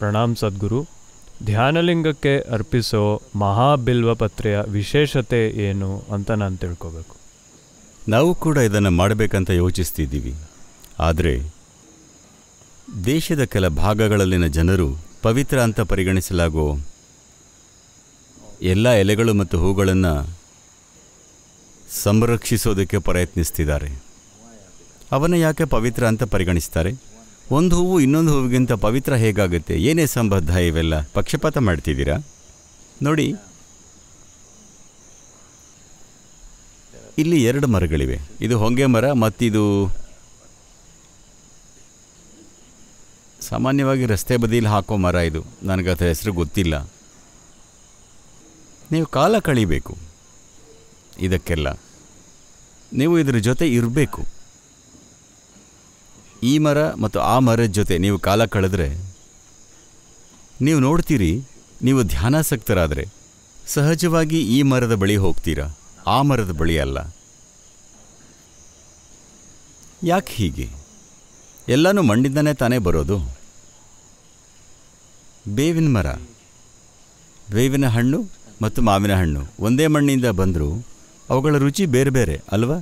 ಪ್ರಣಾಮ್ ಸದ್ಗುರು ಧ್ಯಾನಲಿಂಗಕ್ಕೆ ಅರ್ಪಿಸೋ ಪತ್ರೆಯ ವಿಶೇಷತೆ ಏನು ಅಂತ ನಾನು ತಿಳ್ಕೋಬೇಕು ನಾವು ಕೂಡ ಇದನ್ನು ಮಾಡಬೇಕಂತ ಯೋಚಿಸ್ತಿದ್ದೀವಿ ಆದರೆ ದೇಶದ ಕೆಲ ಭಾಗಗಳಲ್ಲಿನ ಜನರು ಪವಿತ್ರ ಅಂತ ಪರಿಗಣಿಸಲಾಗೋ ಎಲ್ಲ ಎಲೆಗಳು ಮತ್ತು ಹೂಗಳನ್ನು ಸಂರಕ್ಷಿಸೋದಕ್ಕೆ ಪ್ರಯತ್ನಿಸ್ತಿದ್ದಾರೆ ಅವನ್ನು ಯಾಕೆ ಪವಿತ್ರ ಅಂತ ಪರಿಗಣಿಸ್ತಾರೆ ಒಂದು ಹೂವು ಇನ್ನೊಂದು ಹೂವಿಗಿಂತ ಪವಿತ್ರ ಹೇಗಾಗುತ್ತೆ ಏನೇ ಸಂಬಂಧ ಇವೆಲ್ಲ ಪಕ್ಷಪಾತ ಮಾಡ್ತಿದ್ದೀರಾ ನೋಡಿ ಇಲ್ಲಿ ಎರಡು ಮರಗಳಿವೆ ಇದು ಹೊಂಗೆ ಮರ ಮತ್ತಿದು ಸಾಮಾನ್ಯವಾಗಿ ರಸ್ತೆ ಬದಿಯಲ್ಲಿ ಹಾಕೋ ಮರ ಇದು ನನಗೆ ಅದರ ಹೆಸರು ಗೊತ್ತಿಲ್ಲ ನೀವು ಕಾಲ ಕಳಿಬೇಕು ಇದಕ್ಕೆಲ್ಲ ನೀವು ಇದರ ಜೊತೆ ಇರಬೇಕು ಈ ಮರ ಮತ್ತು ಆ ಮರದ ಜೊತೆ ನೀವು ಕಾಲ ಕಳೆದ್ರೆ ನೀವು ನೋಡ್ತೀರಿ ನೀವು ಧ್ಯಾನಾಸಕ್ತರಾದರೆ ಸಹಜವಾಗಿ ಈ ಮರದ ಬಳಿ ಹೋಗ್ತೀರಾ ಆ ಮರದ ಬಳಿ ಅಲ್ಲ ಯಾಕೆ ಹೀಗೆ ಎಲ್ಲನೂ ಮಣ್ಣಿಂದನೇ ತಾನೇ ಬರೋದು ಬೇವಿನ ಮರ ಬೇವಿನ ಹಣ್ಣು ಮತ್ತು ಮಾವಿನ ಹಣ್ಣು ಒಂದೇ ಮಣ್ಣಿಂದ ಬಂದರೂ ಅವುಗಳ ರುಚಿ ಬೇರೆ ಬೇರೆ ಅಲ್ವಾ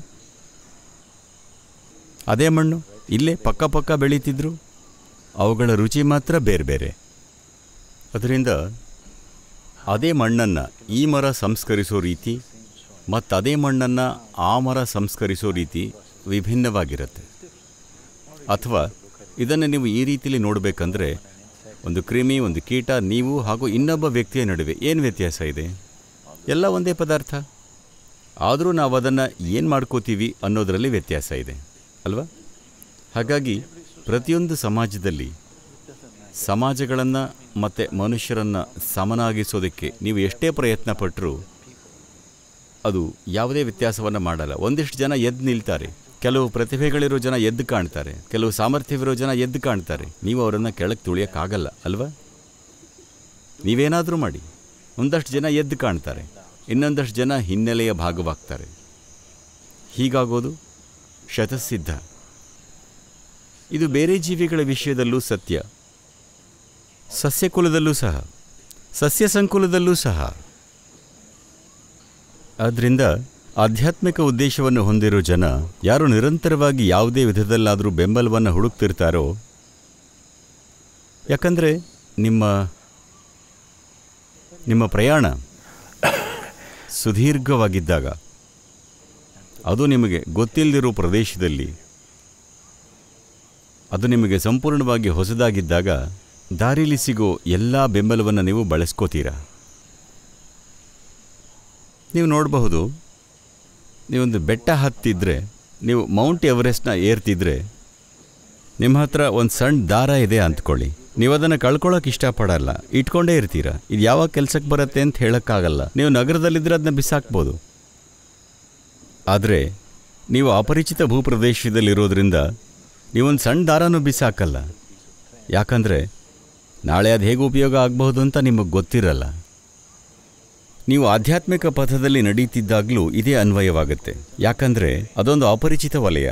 ಅದೇ ಮಣ್ಣು ಇಲ್ಲೇ ಪಕ್ಕ ಪಕ್ಕ ಬೆಳೀತಿದ್ರು ಅವುಗಳ ರುಚಿ ಮಾತ್ರ ಬೇರೆ ಬೇರೆ ಅದರಿಂದ ಅದೇ ಮಣ್ಣನ್ನು ಈ ಮರ ಸಂಸ್ಕರಿಸೋ ರೀತಿ ಮತ್ತು ಅದೇ ಮಣ್ಣನ್ನು ಆ ಮರ ಸಂಸ್ಕರಿಸೋ ರೀತಿ ವಿಭಿನ್ನವಾಗಿರುತ್ತೆ ಅಥವಾ ಇದನ್ನು ನೀವು ಈ ರೀತಿಯಲ್ಲಿ ನೋಡಬೇಕಂದ್ರೆ ಒಂದು ಕ್ರಿಮಿ ಒಂದು ಕೀಟ ನೀವು ಹಾಗೂ ಇನ್ನೊಬ್ಬ ವ್ಯಕ್ತಿಯ ನಡುವೆ ಏನು ವ್ಯತ್ಯಾಸ ಇದೆ ಎಲ್ಲ ಒಂದೇ ಪದಾರ್ಥ ಆದರೂ ನಾವು ಅದನ್ನು ಏನು ಮಾಡ್ಕೋತೀವಿ ಅನ್ನೋದರಲ್ಲಿ ವ್ಯತ್ಯಾಸ ಇದೆ ಅಲ್ವಾ ಹಾಗಾಗಿ ಪ್ರತಿಯೊಂದು ಸಮಾಜದಲ್ಲಿ ಸಮಾಜಗಳನ್ನು ಮತ್ತು ಮನುಷ್ಯರನ್ನು ಸಮನಾಗಿಸೋದಕ್ಕೆ ನೀವು ಎಷ್ಟೇ ಪ್ರಯತ್ನ ಪಟ್ಟರೂ ಅದು ಯಾವುದೇ ವ್ಯತ್ಯಾಸವನ್ನು ಮಾಡಲ್ಲ ಒಂದಿಷ್ಟು ಜನ ಎದ್ದು ನಿಲ್ತಾರೆ ಕೆಲವು ಪ್ರತಿಭೆಗಳಿರೋ ಜನ ಎದ್ದು ಕಾಣ್ತಾರೆ ಕೆಲವು ಸಾಮರ್ಥ್ಯವಿರೋ ಜನ ಎದ್ದು ಕಾಣ್ತಾರೆ ನೀವು ಅವರನ್ನು ಕೆಳಗೆ ತುಳಿಯೋಕ್ಕಾಗಲ್ಲ ಅಲ್ವಾ ನೀವೇನಾದರೂ ಮಾಡಿ ಒಂದಷ್ಟು ಜನ ಎದ್ದು ಕಾಣ್ತಾರೆ ಇನ್ನೊಂದಷ್ಟು ಜನ ಹಿನ್ನೆಲೆಯ ಭಾಗವಾಗ್ತಾರೆ ಹೀಗಾಗೋದು ಶತಸಿದ್ಧ ಇದು ಬೇರೆ ಜೀವಿಗಳ ವಿಷಯದಲ್ಲೂ ಸತ್ಯ ಸಸ್ಯಕುಲದಲ್ಲೂ ಸಹ ಸಸ್ಯ ಸಂಕುಲದಲ್ಲೂ ಸಹ ಆದ್ದರಿಂದ ಆಧ್ಯಾತ್ಮಿಕ ಉದ್ದೇಶವನ್ನು ಹೊಂದಿರೋ ಜನ ಯಾರು ನಿರಂತರವಾಗಿ ಯಾವುದೇ ವಿಧದಲ್ಲಾದರೂ ಬೆಂಬಲವನ್ನು ಹುಡುಕ್ತಿರ್ತಾರೋ ಯಾಕಂದರೆ ನಿಮ್ಮ ನಿಮ್ಮ ಪ್ರಯಾಣ ಸುದೀರ್ಘವಾಗಿದ್ದಾಗ ಅದು ನಿಮಗೆ ಗೊತ್ತಿಲ್ಲದಿರೋ ಪ್ರದೇಶದಲ್ಲಿ ಅದು ನಿಮಗೆ ಸಂಪೂರ್ಣವಾಗಿ ಹೊಸದಾಗಿದ್ದಾಗ ದಾರಿಲಿ ಸಿಗೋ ಎಲ್ಲ ಬೆಂಬಲವನ್ನು ನೀವು ಬಳಸ್ಕೋತೀರಾ ನೀವು ನೋಡಬಹುದು ನೀವೊಂದು ಬೆಟ್ಟ ಹತ್ತಿದ್ರೆ ನೀವು ಮೌಂಟ್ ಎವರೆಸ್ಟ್ನ ಏರ್ತಿದ್ರೆ ನಿಮ್ಮ ಹತ್ರ ಒಂದು ಸಣ್ಣ ದಾರ ಇದೆ ಅಂದ್ಕೊಳ್ಳಿ ನೀವು ಅದನ್ನು ಕಳ್ಕೊಳ್ಳೋಕೆ ಇಷ್ಟಪಡಲ್ಲ ಇಟ್ಕೊಂಡೇ ಇರ್ತೀರಾ ಇದು ಯಾವ ಕೆಲಸಕ್ಕೆ ಬರುತ್ತೆ ಅಂತ ಹೇಳೋಕ್ಕಾಗಲ್ಲ ನೀವು ನಗರದಲ್ಲಿದ್ದರೆ ಅದನ್ನ ಬಿಸಾಕ್ಬೋದು ಆದರೆ ನೀವು ಅಪರಿಚಿತ ಭೂಪ್ರದೇಶದಲ್ಲಿರೋದ್ರಿಂದ ನೀವೊಂದು ಸಣ್ಣ ದಾರನೂ ಬಿಸಾಕಲ್ಲ ಯಾಕಂದರೆ ನಾಳೆ ಅದು ಹೇಗೆ ಉಪಯೋಗ ಆಗಬಹುದು ಅಂತ ನಿಮಗೆ ಗೊತ್ತಿರಲ್ಲ ನೀವು ಆಧ್ಯಾತ್ಮಿಕ ಪಥದಲ್ಲಿ ನಡೀತಿದ್ದಾಗಲೂ ಇದೇ ಅನ್ವಯವಾಗುತ್ತೆ ಯಾಕಂದರೆ ಅದೊಂದು ಅಪರಿಚಿತ ವಲಯ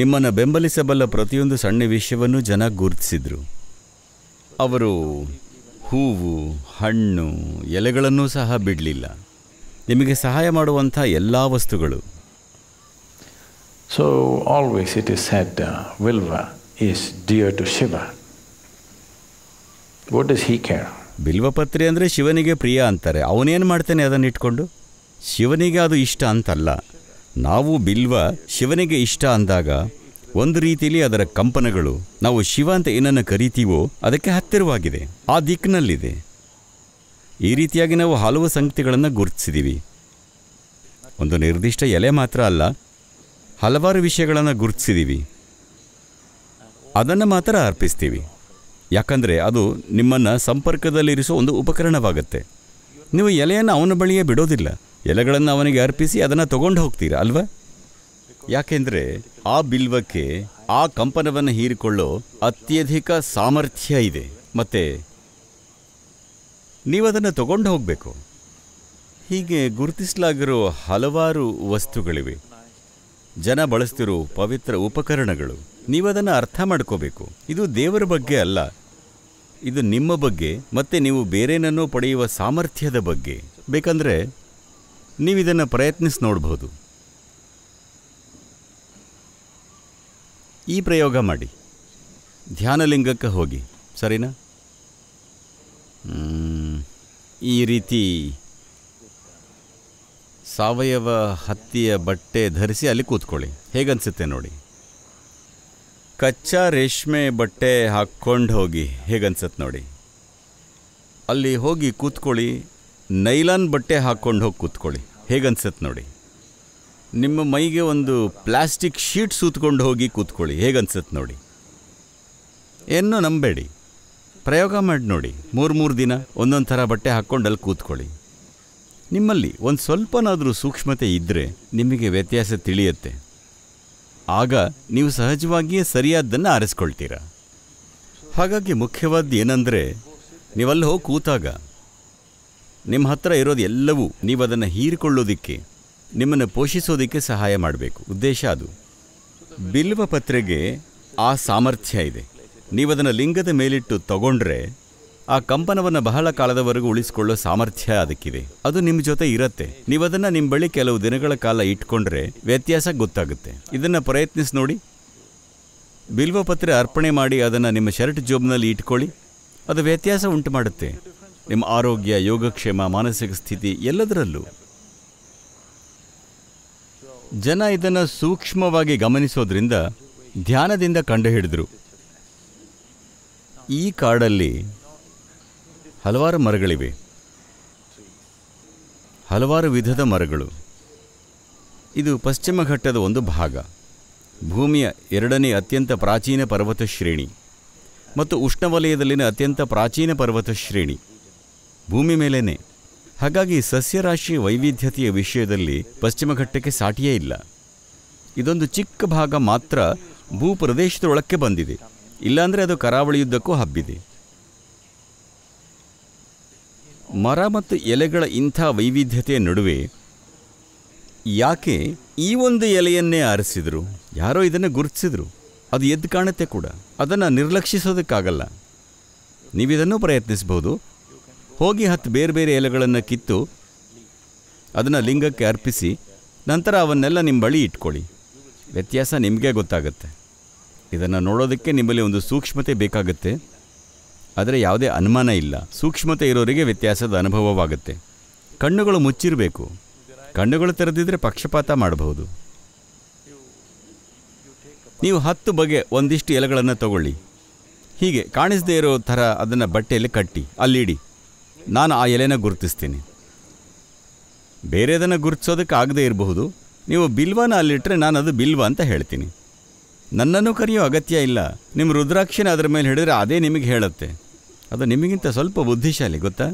ನಿಮ್ಮನ್ನು ಬೆಂಬಲಿಸಬಲ್ಲ ಪ್ರತಿಯೊಂದು ಸಣ್ಣ ವಿಷಯವನ್ನು ಜನ ಗುರುತಿಸಿದರು ಅವರು ಹೂವು ಹಣ್ಣು ಎಲೆಗಳನ್ನೂ ಸಹ ಬಿಡಲಿಲ್ಲ ನಿಮಗೆ ಸಹಾಯ ಮಾಡುವಂಥ ಎಲ್ಲ ವಸ್ತುಗಳು So always it is said, uh, Vilva is dear to Shiva. What does he care? ಬಿಲ್ವಪತ್ರೆ ಅಂದರೆ ಶಿವನಿಗೆ ಪ್ರಿಯ ಅಂತಾರೆ ಅವನೇನು ಮಾಡ್ತಾನೆ ಅದನ್ನು ಇಟ್ಕೊಂಡು ಶಿವನಿಗೆ ಅದು ಇಷ್ಟ ಅಂತಲ್ಲ ನಾವು ಬಿಲ್ವ ಶಿವನಿಗೆ ಇಷ್ಟ ಅಂದಾಗ ಒಂದು ರೀತಿಯಲ್ಲಿ ಅದರ ಕಂಪನಗಳು ನಾವು ಶಿವ ಅಂತ ಏನನ್ನು ಕರಿತೀವೋ ಅದಕ್ಕೆ ಹತ್ತಿರವಾಗಿದೆ ಆ ದಿಕ್ಕಿನಲ್ಲಿದೆ ಈ ರೀತಿಯಾಗಿ ನಾವು ಹಲವು ಸಂಗತಿಗಳನ್ನು ಗುರುತಿಸಿದ್ದೀವಿ ಒಂದು ನಿರ್ದಿಷ್ಟ ಎಲೆ ಮಾತ್ರ ಅಲ್ಲ ಹಲವಾರು ವಿಷಯಗಳನ್ನು ಗುರುತಿಸಿದ್ದೀವಿ ಅದನ್ನು ಮಾತ್ರ ಅರ್ಪಿಸ್ತೀವಿ ಯಾಕಂದರೆ ಅದು ನಿಮ್ಮನ್ನು ಸಂಪರ್ಕದಲ್ಲಿರಿಸೋ ಒಂದು ಉಪಕರಣವಾಗುತ್ತೆ ನೀವು ಎಲೆಯನ್ನು ಅವನ ಬಳಿಯೇ ಬಿಡೋದಿಲ್ಲ ಎಲೆಗಳನ್ನು ಅವನಿಗೆ ಅರ್ಪಿಸಿ ಅದನ್ನು ತಗೊಂಡು ಹೋಗ್ತೀರಾ ಅಲ್ವಾ ಯಾಕೆಂದರೆ ಆ ಬಿಲ್ವಕ್ಕೆ ಆ ಕಂಪನವನ್ನು ಹೀರಿಕೊಳ್ಳೋ ಅತ್ಯಧಿಕ ಸಾಮರ್ಥ್ಯ ಇದೆ ಮತ್ತು ಅದನ್ನು ತಗೊಂಡು ಹೋಗಬೇಕು ಹೀಗೆ ಗುರುತಿಸಲಾಗಿರೋ ಹಲವಾರು ವಸ್ತುಗಳಿವೆ ಜನ ಬಳಸ್ತಿರೋ ಪವಿತ್ರ ಉಪಕರಣಗಳು ನೀವು ಅದನ್ನು ಅರ್ಥ ಮಾಡ್ಕೋಬೇಕು ಇದು ದೇವರ ಬಗ್ಗೆ ಅಲ್ಲ ಇದು ನಿಮ್ಮ ಬಗ್ಗೆ ಮತ್ತು ನೀವು ಬೇರೇನನ್ನೋ ಪಡೆಯುವ ಸಾಮರ್ಥ್ಯದ ಬಗ್ಗೆ ಬೇಕಂದರೆ ನೀವು ಇದನ್ನು ಪ್ರಯತ್ನಿಸಿ ನೋಡ್ಬೋದು ಈ ಪ್ರಯೋಗ ಮಾಡಿ ಧ್ಯಾನಲಿಂಗಕ್ಕೆ ಹೋಗಿ ಸರಿನಾ ಈ ರೀತಿ ಸಾವಯವ ಹತ್ತಿಯ ಬಟ್ಟೆ ಧರಿಸಿ ಅಲ್ಲಿ ಕೂತ್ಕೊಳ್ಳಿ ಹೇಗನ್ಸುತ್ತೆ ನೋಡಿ ಕಚ್ಚಾ ರೇಷ್ಮೆ ಬಟ್ಟೆ ಹಾಕ್ಕೊಂಡು ಹೋಗಿ ಹೇಗನ್ಸತ್ತೆ ನೋಡಿ ಅಲ್ಲಿ ಹೋಗಿ ಕೂತ್ಕೊಳ್ಳಿ ನೈಲಾನ್ ಬಟ್ಟೆ ಹಾಕ್ಕೊಂಡು ಹೋಗಿ ಕೂತ್ಕೊಳ್ಳಿ ಹೇಗನ್ಸತ್ತೆ ನೋಡಿ ನಿಮ್ಮ ಮೈಗೆ ಒಂದು ಪ್ಲಾಸ್ಟಿಕ್ ಶೀಟ್ ಸೂತ್ಕೊಂಡು ಹೋಗಿ ಕೂತ್ಕೊಳ್ಳಿ ಹೇಗನ್ಸತ್ತೆ ನೋಡಿ ಏನು ನಂಬೇಡಿ ಪ್ರಯೋಗ ಮಾಡಿ ನೋಡಿ ಮೂರು ಮೂರು ದಿನ ಒಂದೊಂದು ಥರ ಬಟ್ಟೆ ಹಾಕ್ಕೊಂಡು ಅಲ್ಲಿ ಕೂತ್ಕೊಳ್ಳಿ ನಿಮ್ಮಲ್ಲಿ ಒಂದು ಸ್ವಲ್ಪನಾದರೂ ಸೂಕ್ಷ್ಮತೆ ಇದ್ದರೆ ನಿಮಗೆ ವ್ಯತ್ಯಾಸ ತಿಳಿಯುತ್ತೆ ಆಗ ನೀವು ಸಹಜವಾಗಿಯೇ ಸರಿಯಾದ್ದನ್ನು ಆರಿಸ್ಕೊಳ್ತೀರ ಹಾಗಾಗಿ ಮುಖ್ಯವಾದ್ದು ಏನಂದರೆ ನೀವಲ್ಲಿ ಹೋಗಿ ಕೂತಾಗ ನಿಮ್ಮ ಹತ್ರ ಇರೋದು ಎಲ್ಲವೂ ನೀವು ಅದನ್ನು ಹೀರಿಕೊಳ್ಳೋದಕ್ಕೆ ನಿಮ್ಮನ್ನು ಪೋಷಿಸೋದಕ್ಕೆ ಸಹಾಯ ಮಾಡಬೇಕು ಉದ್ದೇಶ ಅದು ಬಿಲ್ವ ಪತ್ರೆಗೆ ಆ ಸಾಮರ್ಥ್ಯ ಇದೆ ನೀವು ಅದನ್ನು ಲಿಂಗದ ಮೇಲಿಟ್ಟು ತಗೊಂಡ್ರೆ ಆ ಕಂಪನವನ್ನು ಬಹಳ ಕಾಲದವರೆಗೂ ಉಳಿಸಿಕೊಳ್ಳೋ ಸಾಮರ್ಥ್ಯ ಅದಕ್ಕಿದೆ ಅದು ನಿಮ್ಮ ಜೊತೆ ಇರುತ್ತೆ ನೀವು ಅದನ್ನು ನಿಮ್ಮ ಬಳಿ ಕೆಲವು ದಿನಗಳ ಕಾಲ ಇಟ್ಕೊಂಡ್ರೆ ವ್ಯತ್ಯಾಸ ಗೊತ್ತಾಗುತ್ತೆ ಇದನ್ನು ಪ್ರಯತ್ನಿಸಿ ನೋಡಿ ಪತ್ರೆ ಅರ್ಪಣೆ ಮಾಡಿ ಅದನ್ನು ನಿಮ್ಮ ಶರ್ಟ್ ಜೋಬ್ನಲ್ಲಿ ಇಟ್ಕೊಳ್ಳಿ ಅದು ವ್ಯತ್ಯಾಸ ಉಂಟು ಮಾಡುತ್ತೆ ನಿಮ್ಮ ಆರೋಗ್ಯ ಯೋಗಕ್ಷೇಮ ಮಾನಸಿಕ ಸ್ಥಿತಿ ಎಲ್ಲದರಲ್ಲೂ ಜನ ಇದನ್ನು ಸೂಕ್ಷ್ಮವಾಗಿ ಗಮನಿಸೋದ್ರಿಂದ ಧ್ಯಾನದಿಂದ ಕಂಡುಹಿಡಿದ್ರು ಈ ಕಾರ್ಡಲ್ಲಿ ಹಲವಾರು ಮರಗಳಿವೆ ಹಲವಾರು ವಿಧದ ಮರಗಳು ಇದು ಪಶ್ಚಿಮ ಘಟ್ಟದ ಒಂದು ಭಾಗ ಭೂಮಿಯ ಎರಡನೇ ಅತ್ಯಂತ ಪ್ರಾಚೀನ ಪರ್ವತ ಶ್ರೇಣಿ ಮತ್ತು ಉಷ್ಣವಲಯದಲ್ಲಿನ ಅತ್ಯಂತ ಪ್ರಾಚೀನ ಪರ್ವತ ಶ್ರೇಣಿ ಭೂಮಿ ಮೇಲೇನೆ ಹಾಗಾಗಿ ಸಸ್ಯರಾಶಿ ವೈವಿಧ್ಯತೆಯ ವಿಷಯದಲ್ಲಿ ಪಶ್ಚಿಮ ಘಟ್ಟಕ್ಕೆ ಸಾಟಿಯೇ ಇಲ್ಲ ಇದೊಂದು ಚಿಕ್ಕ ಭಾಗ ಮಾತ್ರ ಭೂಪ್ರದೇಶದೊಳಕ್ಕೆ ಬಂದಿದೆ ಇಲ್ಲಾಂದರೆ ಅದು ಕರಾವಳಿಯುದ್ದಕ್ಕೂ ಹಬ್ಬಿದೆ ಮರ ಮತ್ತು ಎಲೆಗಳ ಇಂಥ ವೈವಿಧ್ಯತೆಯ ನಡುವೆ ಯಾಕೆ ಈ ಒಂದು ಎಲೆಯನ್ನೇ ಆರಿಸಿದರು ಯಾರೋ ಇದನ್ನು ಗುರುತಿಸಿದರು ಅದು ಎದ್ದು ಕಾಣುತ್ತೆ ಕೂಡ ಅದನ್ನು ನಿರ್ಲಕ್ಷಿಸೋದಕ್ಕಾಗಲ್ಲ ನೀವಿದನ್ನು ಪ್ರಯತ್ನಿಸ್ಬೋದು ಹೋಗಿ ಹತ್ತು ಬೇರೆ ಬೇರೆ ಎಲೆಗಳನ್ನು ಕಿತ್ತು ಅದನ್ನು ಲಿಂಗಕ್ಕೆ ಅರ್ಪಿಸಿ ನಂತರ ಅವನ್ನೆಲ್ಲ ನಿಮ್ಮ ಬಳಿ ಇಟ್ಕೊಳ್ಳಿ ವ್ಯತ್ಯಾಸ ನಿಮಗೆ ಗೊತ್ತಾಗುತ್ತೆ ಇದನ್ನು ನೋಡೋದಕ್ಕೆ ನಿಮ್ಮಲ್ಲಿ ಒಂದು ಸೂಕ್ಷ್ಮತೆ ಬೇಕಾಗುತ್ತೆ ಆದರೆ ಯಾವುದೇ ಅನುಮಾನ ಇಲ್ಲ ಸೂಕ್ಷ್ಮತೆ ಇರೋರಿಗೆ ವ್ಯತ್ಯಾಸದ ಅನುಭವವಾಗುತ್ತೆ ಕಣ್ಣುಗಳು ಮುಚ್ಚಿರಬೇಕು ಕಣ್ಣುಗಳು ತೆರೆದಿದ್ರೆ ಪಕ್ಷಪಾತ ಮಾಡಬಹುದು ನೀವು ಹತ್ತು ಬಗೆ ಒಂದಿಷ್ಟು ಎಲೆಗಳನ್ನು ತಗೊಳ್ಳಿ ಹೀಗೆ ಕಾಣಿಸದೇ ಇರೋ ಥರ ಅದನ್ನು ಬಟ್ಟೆಯಲ್ಲಿ ಕಟ್ಟಿ ಅಲ್ಲಿಡಿ ನಾನು ಆ ಎಲೆನ ಗುರುತಿಸ್ತೀನಿ ಬೇರೆದನ್ನು ಗುರುತಿಸೋದಕ್ಕೆ ಆಗದೇ ಇರಬಹುದು ನೀವು ಬಿಲ್ವಾನ ಅಲ್ಲಿಟ್ಟರೆ ನಾನು ಅದು ಬಿಲ್ವ ಅಂತ ಹೇಳ್ತೀನಿ ನನ್ನನ್ನು ಕರೆಯೋ ಅಗತ್ಯ ಇಲ್ಲ ನಿಮ್ಮ ರುದ್ರಾಕ್ಷಿನ ಅದರ ಮೇಲೆ ಹಿಡಿದ್ರೆ ಅದೇ ನಿಮಗೆ ಹೇಳುತ್ತೆ ಅದು ನಿಮಗಿಂತ ಸ್ವಲ್ಪ ಬುದ್ಧಿಶಾಲಿ ಗೊತ್ತಾ